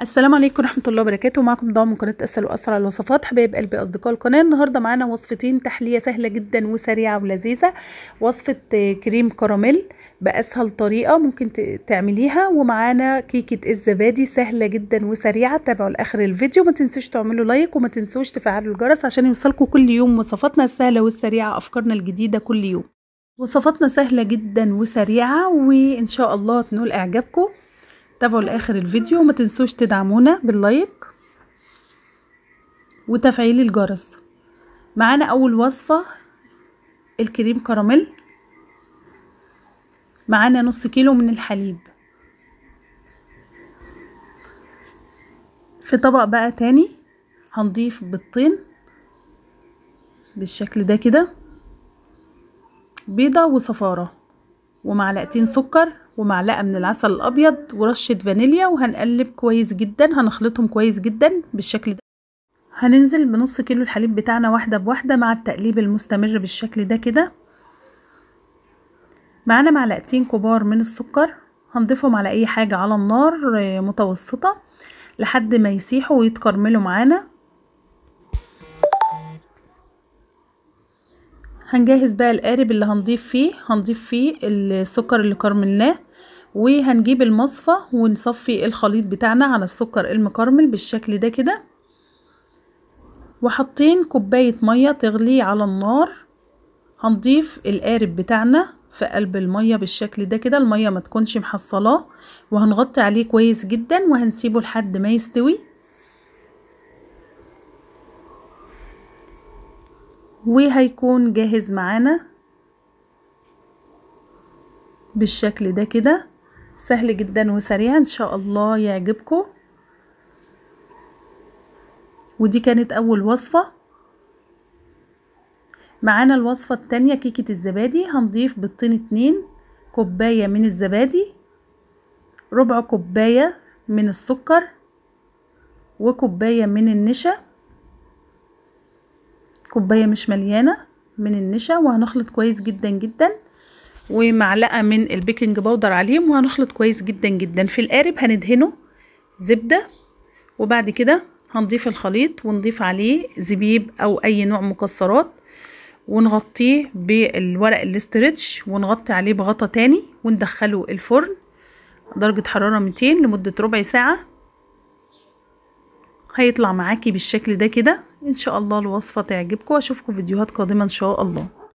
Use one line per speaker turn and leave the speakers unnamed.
السلام عليكم ورحمه الله وبركاته معكم ضاع من قناه اسهل واسرع الوصفات حبايب قلبي اصدقاء القناه النهارده معانا وصفتين تحليه سهله جدا وسريعه ولذيذه وصفه كريم كراميل باسهل طريقه ممكن تعمليها ومعانا كيكه الزبادي سهله جدا وسريعه تابعوا لاخر الفيديو ما تنسوش تعملوا لايك وما تنسوش تفعلوا الجرس عشان يوصلكم كل يوم وصفاتنا السهله والسريعه افكارنا الجديده كل يوم وصفاتنا سهله جدا وسريعه وان شاء الله تنول اعجابكم تابعوا لاخر الفيديو وما تنسوش تدعمونا باللايك وتفعيل الجرس معانا اول وصفه الكريم كراميل معانا نص كيلو من الحليب في طبق بقى تاني هنضيف بيضتين بالشكل ده كده بيضة وصفارة ومعلقتين سكر ومعلقة من العسل الأبيض ورشة فانيليا وهنقلب كويس جدا هنخلطهم كويس جدا بالشكل ده هننزل بنص كيلو الحليب بتاعنا واحدة بواحدة مع التقليب المستمر بالشكل ده كده معانا معلقتين كبار من السكر هنضيفهم على أي حاجة على النار آه، متوسطة لحد ما يسيحوا ويتكرملوا معانا هنجهز بقى القارب اللي هنضيف فيه هنضيف فيه السكر اللي كرملناه وهنجيب المصفى ونصفي الخليط بتاعنا على السكر المكرمل بالشكل ده كده وحاطين كوباية مية تغلي على النار هنضيف القارب بتاعنا في قلب المية بالشكل ده كده المية ما تكونش محصلاه وهنغطي عليه كويس جدا وهنسيبه لحد ما يستوي وهيكون جاهز معانا بالشكل ده كده سهل جدا وسريع ان شاء الله يعجبكم ودي كانت اول وصفة معانا الوصفة التانية كيكة الزبادي هنضيف بالطين اتنين كوباية من الزبادي ربع كوباية من السكر وكوباية من النشا كوباية مش مليانة من النشا وهنخلط كويس جدا جدا ومعلقة من البيكنج بودر عليهم وهنخلط كويس جدا جدا في القارب هندهنه زبدة وبعد كده هنضيف الخليط ونضيف عليه زبيب أو أي نوع مكسرات ونغطيه بالورق الاسترتش ونغطي عليه بغطا تاني وندخله الفرن درجة حرارة 200 لمدة ربع ساعة هيطلع معاكي بالشكل ده كده ان شاء الله الوصفه تعجبكم واشوفكم فيديوهات قادمه ان شاء الله